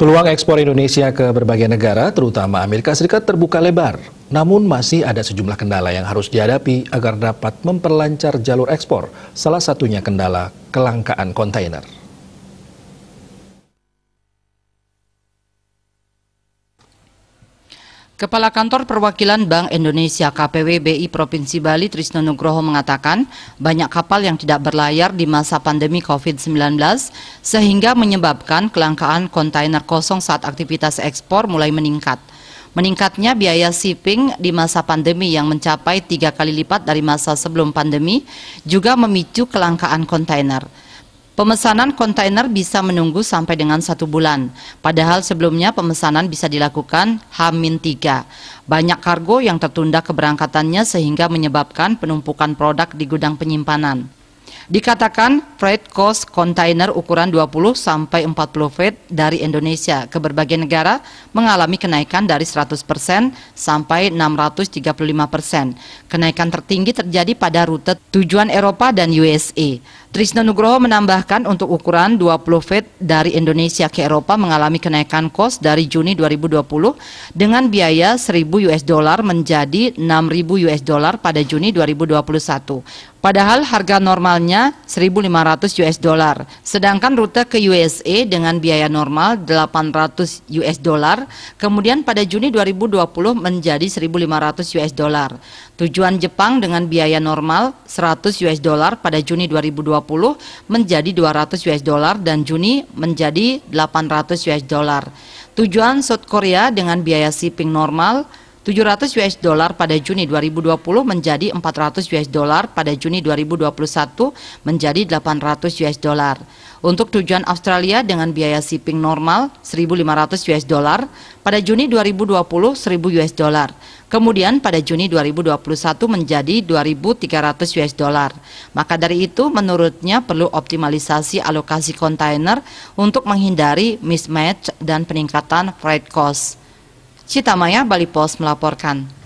Peluang ekspor Indonesia ke berbagai negara, terutama Amerika Serikat, terbuka lebar. Namun masih ada sejumlah kendala yang harus dihadapi agar dapat memperlancar jalur ekspor, salah satunya kendala kelangkaan kontainer. Kepala Kantor Perwakilan Bank Indonesia KPW BI Provinsi Bali Trisno Nugroho mengatakan banyak kapal yang tidak berlayar di masa pandemi COVID-19 sehingga menyebabkan kelangkaan kontainer kosong saat aktivitas ekspor mulai meningkat. Meningkatnya biaya shipping di masa pandemi yang mencapai tiga kali lipat dari masa sebelum pandemi juga memicu kelangkaan kontainer. Pemesanan kontainer bisa menunggu sampai dengan satu bulan, padahal sebelumnya pemesanan bisa dilakukan H-3. Banyak kargo yang tertunda keberangkatannya sehingga menyebabkan penumpukan produk di gudang penyimpanan. Dikatakan freight cost kontainer ukuran 20 sampai 40 feet dari Indonesia ke berbagai negara mengalami kenaikan dari 100% sampai 635%. Kenaikan tertinggi terjadi pada rute tujuan Eropa dan USA. Trisno Nugroho menambahkan untuk ukuran 20 feet dari Indonesia ke Eropa mengalami kenaikan kos dari Juni 2020 dengan biaya 1000 US dollar menjadi 6000 US dollar pada Juni 2021. Padahal harga normalnya 1500 US dollar, sedangkan rute ke USA dengan biaya normal 800 US dollar, kemudian pada Juni 2020 menjadi 1500 US dollar. Tujuan Jepang dengan biaya normal 100 US dollar pada Juni 2020 2020 menjadi 200 US dollar dan Juni menjadi 800 US dollar. Tujuan South Korea dengan biaya shipping normal 700 US dollar pada Juni 2020 menjadi 400 US dollar pada Juni 2021 menjadi 800 US dollar. Untuk tujuan Australia dengan biaya shipping normal 1.500 US dollar pada Juni 2020 1.000 US dollar. Kemudian pada Juni 2021 menjadi 2.300 US dollar. Maka dari itu menurutnya perlu optimalisasi alokasi kontainer untuk menghindari mismatch dan peningkatan freight cost. Citamaya Bali Post melaporkan.